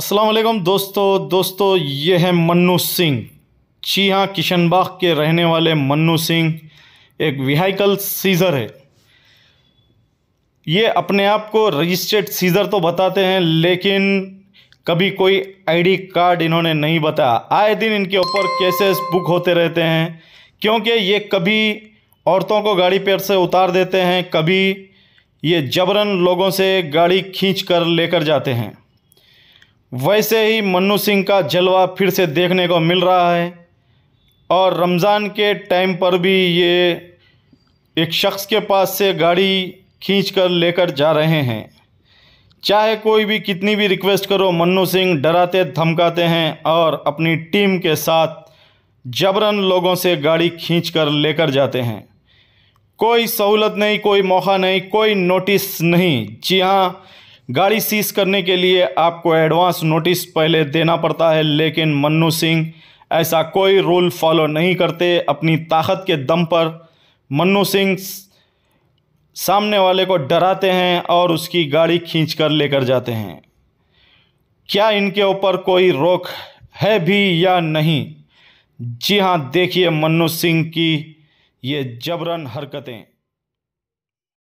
असलकम दोस्तों दोस्तों ये है मन्नू सिंह जी हाँ किशनबाग के रहने वाले मन्नू सिंह एक व्हीकल सीज़र है ये अपने आप को रजिस्टर्ड सीज़र तो बताते हैं लेकिन कभी कोई आईडी कार्ड इन्होंने नहीं बताया आए दिन इनके ऊपर केसेस बुक होते रहते हैं क्योंकि ये कभी औरतों को गाड़ी पैर से उतार देते हैं कभी ये जबरन लोगों से गाड़ी खींच कर लेकर जाते हैं वैसे ही मन्नू सिंह का जलवा फिर से देखने को मिल रहा है और रमज़ान के टाइम पर भी ये एक शख्स के पास से गाड़ी खींच कर लेकर जा रहे हैं चाहे कोई भी कितनी भी रिक्वेस्ट करो मन्नू सिंह डराते धमकाते हैं और अपनी टीम के साथ जबरन लोगों से गाड़ी खींच कर लेकर जाते हैं कोई सहूलत नहीं कोई मौका नहीं कोई नोटिस नहीं जी हाँ गाड़ी सीज करने के लिए आपको एडवांस नोटिस पहले देना पड़ता है लेकिन मन्नू सिंह ऐसा कोई रूल फॉलो नहीं करते अपनी ताकत के दम पर मन्नू सिंह सामने वाले को डराते हैं और उसकी गाड़ी खींच कर लेकर जाते हैं क्या इनके ऊपर कोई रोक है भी या नहीं जी हाँ देखिए मन्नू सिंह की ये जबरन हरकतें